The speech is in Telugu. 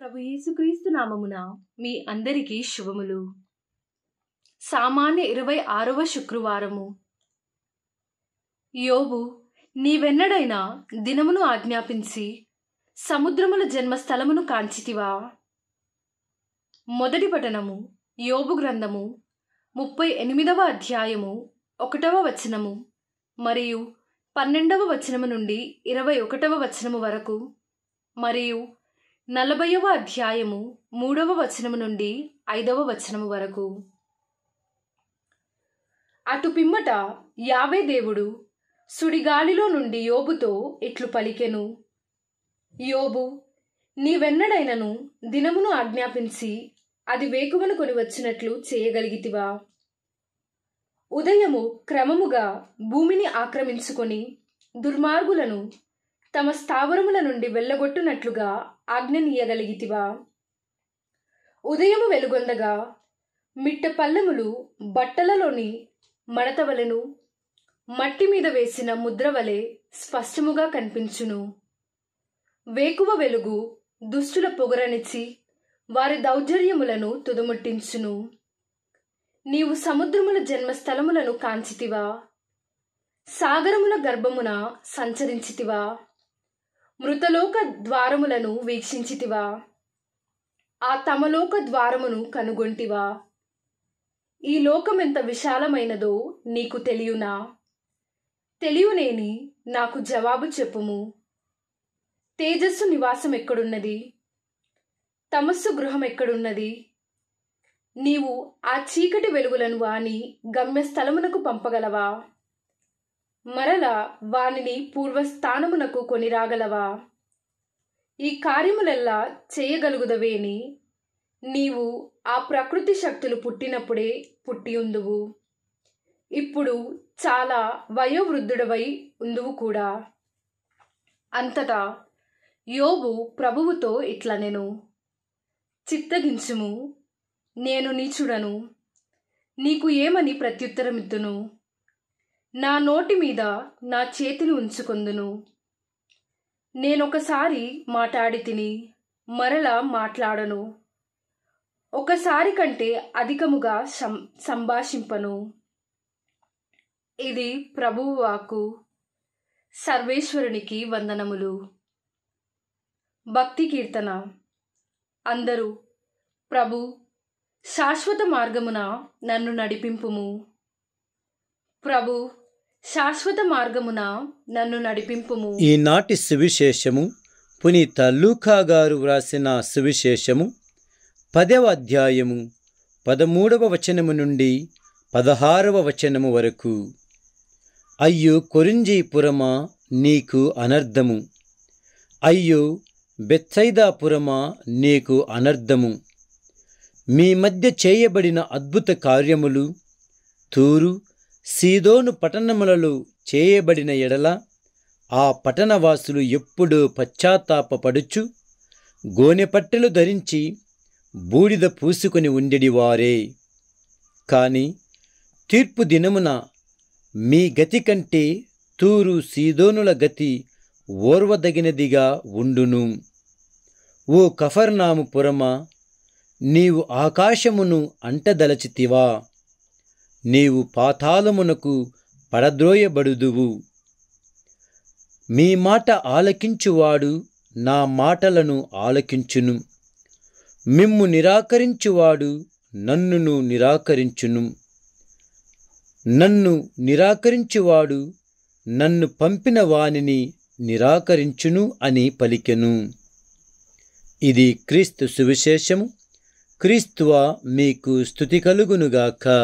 ప్రభు యేసుక్రీస్తు నామమున మీ అందరికీ శుభములు సామాన్య ఇరవై ఆరవ శుక్రవారము యోబు నీవెన్నడైనా దినమును ఆజ్ఞాపించి సముద్రముల జన్మస్థలమును కాంచితివా మొదటి పఠనము యోబు గ్రంథము ముప్పై ఎనిమిదవ అధ్యాయము ఒకటవ వచనము మరియు పన్నెండవ వచనము నుండి ఇరవై ఒకటవ వచనము వరకు మరియు నలభైవ అధ్యాయము మూడవ వచనము నుండి ఐదవ వచనము వరకు అటు పిమ్మట యావే దేవుడు సుడిగాలిలో నుండి యోబుతో ఇట్లు పలికెను యోబు నీవెన్నడైనను దినమును ఆజ్ఞాపించి అది వేకువను కొని వచ్చినట్లు చేయగలిగితివా ఉదయము క్రమముగా భూమిని ఆక్రమించుకొని దుర్మార్గులను తమ స్థావరముల నుండి వెళ్ళగొట్టునట్లుగా ఆజ్ఞనీయగలిగితివా ఉదయము వెలుగొందగా మిట్ట పల్లెములు బట్టలలోని మడతవలను మట్టి మీద వేసిన వలె స్పష్టముగా కనిపించును వేకువ వెలుగు దుష్టుల పొగరనిచి వారి దౌర్జర్యములను తుదముట్టించును నీవు సముద్రముల జన్మస్థలములను కాంచితివా సాగరముల గర్భమున సంచరించితివా మృతలోక ద్వారములను వీక్షించితివా ఆ తమలోక ద్వారమును కనుగొంటివా ఈ లోకమెంత విశాలమైనదో నీకు తెలియనా తెలియనేని నాకు జవాబు చెప్పుము తేజస్సు నివాసం ఎక్కడున్నది తమస్సు గృహం ఎక్కడున్నది నీవు ఆ చీకటి వెలుగులను వాని గమ్యస్థలమునకు పంపగలవా మరల వానిని పూర్వస్థానమునకు కొనిరాగలవా ఈ కార్యములెల్లా చేయగలుగుదవేని నీవు ఆ ప్రకృతి శక్తులు పుట్టినప్పుడే పుట్టియుందువు ఇప్పుడు చాలా వయోవృద్ధుడవై ఉందువు కూడా అంతటా యోబు ప్రభువుతో ఇట్ల నేను చిత్తగించుము నేను నీచుడను నీకు ఏమని ప్రత్యుత్తరమిద్దును నా నోటి మీద నా చేతిని ఉంచుకుందును నేనొకసారి మాట్లాడి తిని మరలా మాట్లాడను ఒకసారి కంటే అధికముగా సం సంభాషింపను ఇది ప్రభువాకు సర్వేశ్వరునికి వందనములు భక్తి కీర్తన అందరూ ప్రభు శాశ్వత మార్గమున నన్ను నడిపింపుము ప్రభు శాశ్వత మార్గమున నన్ను నడిపింపుము ఈనాటి సువిశేషము పునీత లూకా గారు వ్రాసిన సువిశేషము పదవ అధ్యాయము పదమూడవ వచనము నుండి పదహారవ వచనము వరకు అయ్యో కొరింజీపురమా నీకు అనర్ధము అయ్యో బెత్సైదాపురమా నీకు అనర్ధము మీ మధ్య చేయబడిన అద్భుత కార్యములు తూరు సీదోను పట్టణములలో చేయబడిన ఎడల ఆ పట్టణవాసులు ఎప్పుడూ పశ్చాత్తాపడుచు గోనెపట్టెలు ధరించి బూడిద పూసుకొని ఉండెడివారే కాని తీర్పు దినమున మీ గతి కంటే తూరు సీదోనుల గతి ఓర్వదగినదిగా ఉండును ఓ కఫర్నాము పురమా నీవు ఆకాశమును అంటదలచితివా నీవు పాతాళమునకు పడద్రోయబడుదువు మీ మాట ఆలకించువాడు నా మాటలను ఆలకించును మిమ్ము నిరాకరించువాడు నన్నును నిరాకరించును నన్ను నిరాకరించువాడు నన్ను పంపిన వానిని నిరాకరించును అని పలికెను ఇది క్రీస్తు సువిశేషము క్రీస్తువా మీకు స్థుతి కలుగునుగాక